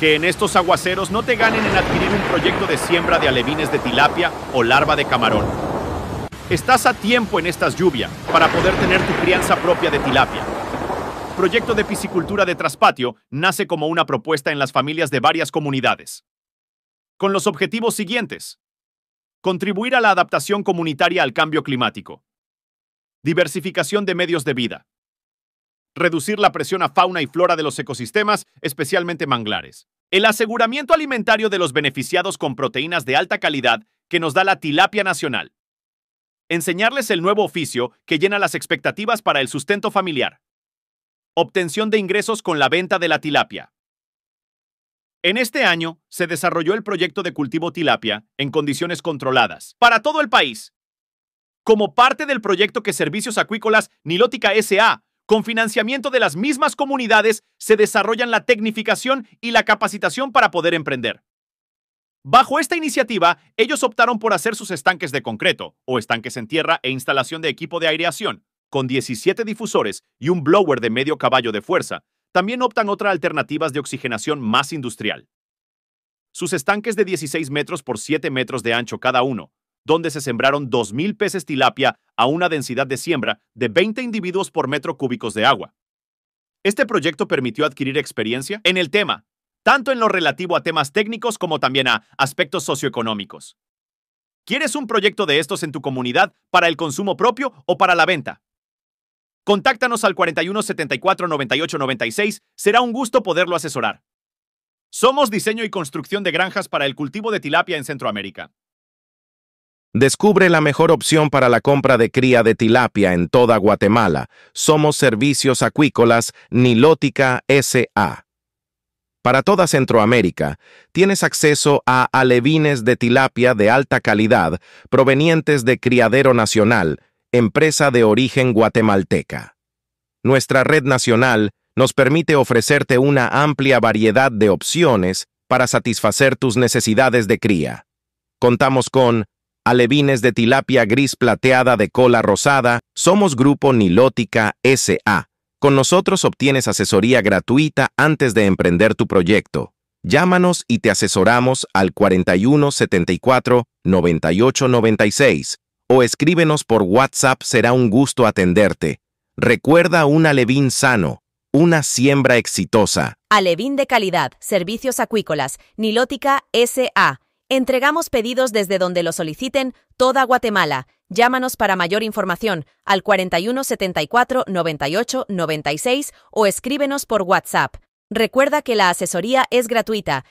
que en estos aguaceros no te ganen en adquirir un proyecto de siembra de alevines de tilapia o larva de camarón. Estás a tiempo en estas lluvias para poder tener tu crianza propia de tilapia. Proyecto de piscicultura de traspatio nace como una propuesta en las familias de varias comunidades. Con los objetivos siguientes. Contribuir a la adaptación comunitaria al cambio climático. Diversificación de medios de vida reducir la presión a fauna y flora de los ecosistemas, especialmente manglares. El aseguramiento alimentario de los beneficiados con proteínas de alta calidad que nos da la tilapia nacional. Enseñarles el nuevo oficio que llena las expectativas para el sustento familiar. Obtención de ingresos con la venta de la tilapia. En este año se desarrolló el proyecto de cultivo tilapia en condiciones controladas para todo el país. Como parte del proyecto que Servicios Acuícolas Nilótica SA con financiamiento de las mismas comunidades se desarrollan la tecnificación y la capacitación para poder emprender. Bajo esta iniciativa, ellos optaron por hacer sus estanques de concreto, o estanques en tierra e instalación de equipo de aireación, con 17 difusores y un blower de medio caballo de fuerza. También optan otras alternativas de oxigenación más industrial. Sus estanques de 16 metros por 7 metros de ancho cada uno, donde se sembraron 2.000 peces tilapia a una densidad de siembra de 20 individuos por metro cúbicos de agua. Este proyecto permitió adquirir experiencia en el tema, tanto en lo relativo a temas técnicos como también a aspectos socioeconómicos. ¿Quieres un proyecto de estos en tu comunidad para el consumo propio o para la venta? Contáctanos al 41 74 será un gusto poderlo asesorar. Somos diseño y construcción de granjas para el cultivo de tilapia en Centroamérica. Descubre la mejor opción para la compra de cría de tilapia en toda Guatemala. Somos Servicios Acuícolas Nilótica S.A. Para toda Centroamérica, tienes acceso a alevines de tilapia de alta calidad provenientes de Criadero Nacional, empresa de origen guatemalteca. Nuestra red nacional nos permite ofrecerte una amplia variedad de opciones para satisfacer tus necesidades de cría. Contamos con alevines de tilapia gris plateada de cola rosada, somos Grupo Nilótica S.A. Con nosotros obtienes asesoría gratuita antes de emprender tu proyecto. Llámanos y te asesoramos al 41 74 98 96 o escríbenos por WhatsApp, será un gusto atenderte. Recuerda un alevín sano, una siembra exitosa. Alevín de calidad, servicios acuícolas, Nilótica S.A Entregamos pedidos desde donde lo soliciten toda Guatemala. Llámanos para mayor información al 41 74 98 96 o escríbenos por WhatsApp. Recuerda que la asesoría es gratuita